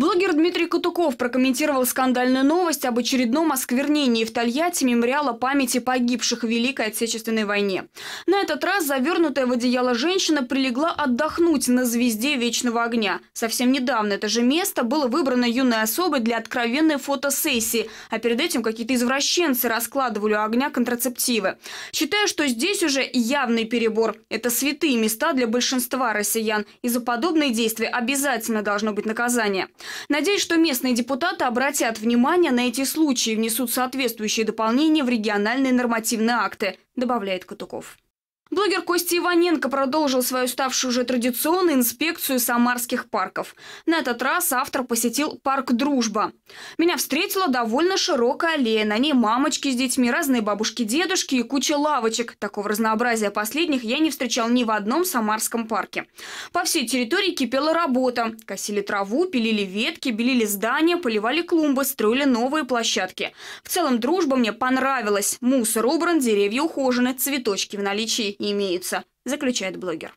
Блогер Дмитрий Кутуков прокомментировал скандальную новость об очередном осквернении в Тольятти мемориала памяти погибших в Великой Отечественной войне. На этот раз завернутая в одеяло женщина прилегла отдохнуть на звезде Вечного огня. Совсем недавно это же место было выбрано юной особой для откровенной фотосессии, а перед этим какие-то извращенцы раскладывали у огня контрацептивы. Считаю, что здесь уже явный перебор. Это святые места для большинства россиян, и за подобные действия обязательно должно быть наказание. Надеюсь, что местные депутаты обратят внимание на эти случаи и внесут соответствующие дополнения в региональные нормативные акты, добавляет Катуков. Блогер Костя Иваненко продолжил свою ставшую уже традиционную инспекцию самарских парков. На этот раз автор посетил парк «Дружба». Меня встретила довольно широкая аллея. На ней мамочки с детьми, разные бабушки-дедушки и куча лавочек. Такого разнообразия последних я не встречал ни в одном самарском парке. По всей территории кипела работа. Косили траву, пилили ветки, белили здания, поливали клумбы, строили новые площадки. В целом «Дружба» мне понравилась. Мусор убран, деревья ухожены, цветочки в наличии имеются, заключает блогер.